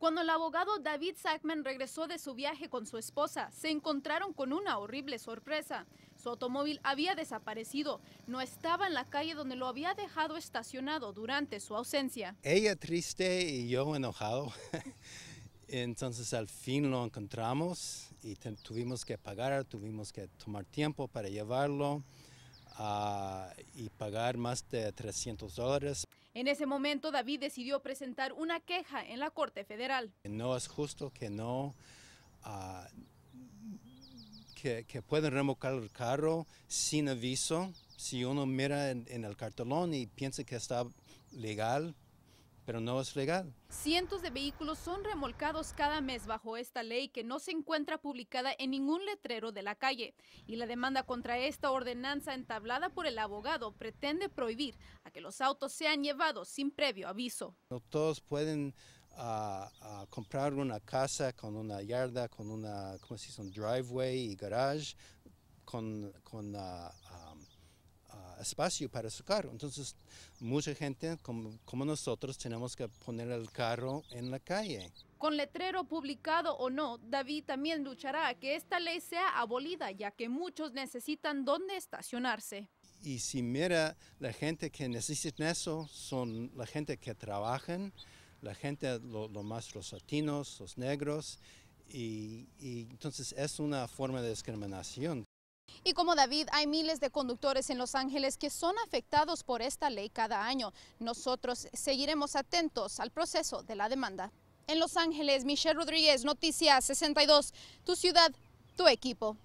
Cuando el abogado David Sackman regresó de su viaje con su esposa, se encontraron con una horrible sorpresa. Su automóvil había desaparecido, no estaba en la calle donde lo había dejado estacionado durante su ausencia. Ella triste y yo enojado. Entonces al fin lo encontramos y tuvimos que pagar, tuvimos que tomar tiempo para llevarlo ah, y pagar más de 300 dólares. En ese momento, David decidió presentar una queja en la Corte Federal. No es justo que no... Ah, que, pueden remocar el carro sin aviso. Si uno mira en el cartelón y piensa que está legal, pero no es legal. Cientos de vehículos son remolcados cada mes bajo esta ley que no se encuentra publicada en ningún letrero de la calle. Y la demanda contra esta ordenanza entablada por el abogado pretende prohibir a que los autos sean llevados sin previo aviso. No todos pueden ah, ah, comprar una casa con una yarda, con una, ¿cómo se dice? Un driveway y garage, con, con ah, espacio para su carro. Entonces, mucha gente como, nosotros tenemos que poner el carro en la calle. Con letrero publicado o no, David también luchará a que esta ley sea abolida, ya que muchos necesitan dónde estacionarse. Y si mira, la gente que necesita eso son la gente que trabaja, la gente, los más los latinos, los negros, y, y entonces es una forma de discriminación. Y como David, hay miles de conductores en Los Ángeles que son afectados por esta ley cada año. Nosotros seguiremos atentos al proceso de la demanda. En Los Ángeles, Michelle Rodríguez, Noticias 62, tu ciudad, tu equipo.